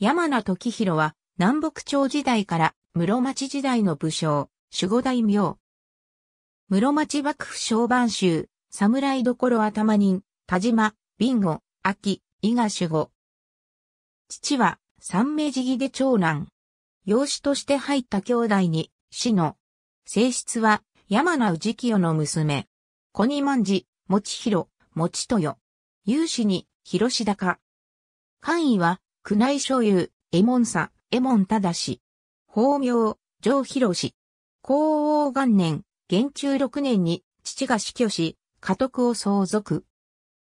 山名時弘は南北朝時代から室町時代の武将、守護大名。室町幕府商番衆、侍どころ頭人、田島、ビンゴ、秋、伊賀守護。父は三名寺義で長男。養子として入った兄弟に、死の。性質は山名氏清の娘。小二万字、持広、持豊。有志に、広志高。官位は、宮内所有、右衛門佐、右ただし。法名、上広氏。皇王元年、元中六年に、父が死去し、家督を相続。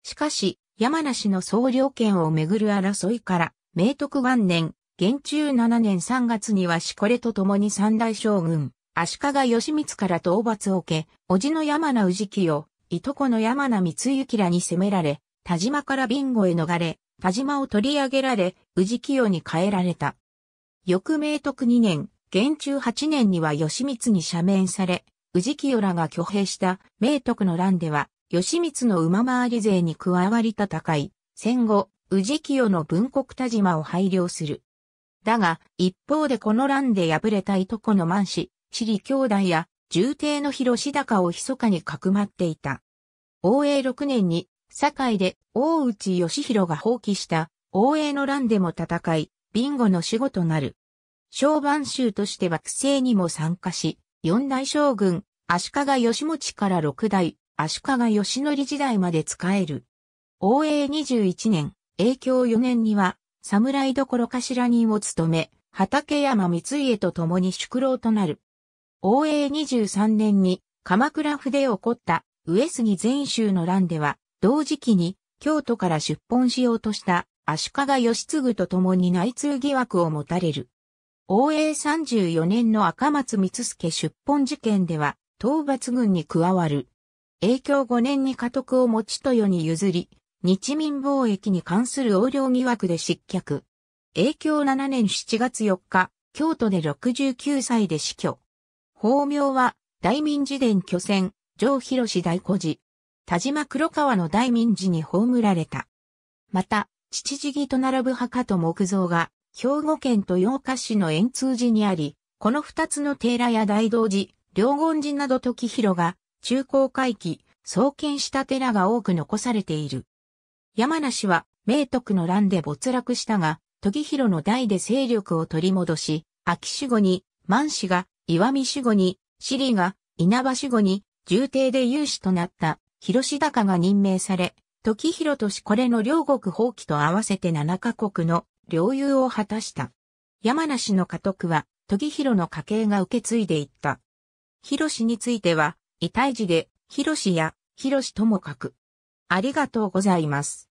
しかし、山梨の総領権をめぐる争いから、明徳元年、元中七年三月にはしこれと共に三大将軍、足利義満から討伐を受け、叔父の山名氏清、いとこの山名光行らに攻められ、田島からビンゴへ逃れ、田島を取り上げられ、宇治清に変えられた。翌明徳2年、元中8年には義光に赦免され、宇治清らが挙兵した明徳の乱では、義光の馬回り勢に加わり戦い、戦後、宇治清の文国田島を配慮する。だが、一方でこの乱で敗れたいとこの満死。地理兄弟や、重帝の広志高を密かにかくまっていた。応永6年に堺で大内義弘が放棄した王永の乱でも戦い、ビンゴの死後となる。小番衆として幕政にも参加し、四代将軍、足利義持から六代、足利義則時代まで使える。応二十一年、影響四年には、侍どころ頭人を務め、畠山光家と共に宿老となる。応二十三年に、鎌倉府で起こった上杉全衆の乱では、同時期に京都から出奔しようとした足利義継と共に内通疑惑を持たれる。応永34年の赤松光助出奔事件では、討伐軍に加わる。影響5年に家督を持ち豊に譲り、日民貿易に関する横領疑惑で失脚。影響7年7月4日、京都で69歳で死去。法名は、大民自伝巨船、上広氏大古寺。田島黒川の大民寺に葬られた。また、父地と並ぶ墓と木像が、兵庫県と八日市の円通寺にあり、この二つの寺や大道寺、両言寺など時広が、中高回帰、創建した寺が多く残されている。山梨は、明徳の乱で没落したが、時広の代で勢力を取り戻し、秋守護に、万氏が、岩見守護に、シリが、稲葉守護に、重帝で有志となった広高が任命され、時広としこれの両国放棄と合わせて7カ国の領有を果たした。山梨の家督は、時広の家系が受け継いでいった。広については、遺体児で、広や、広ともかく。ありがとうございます。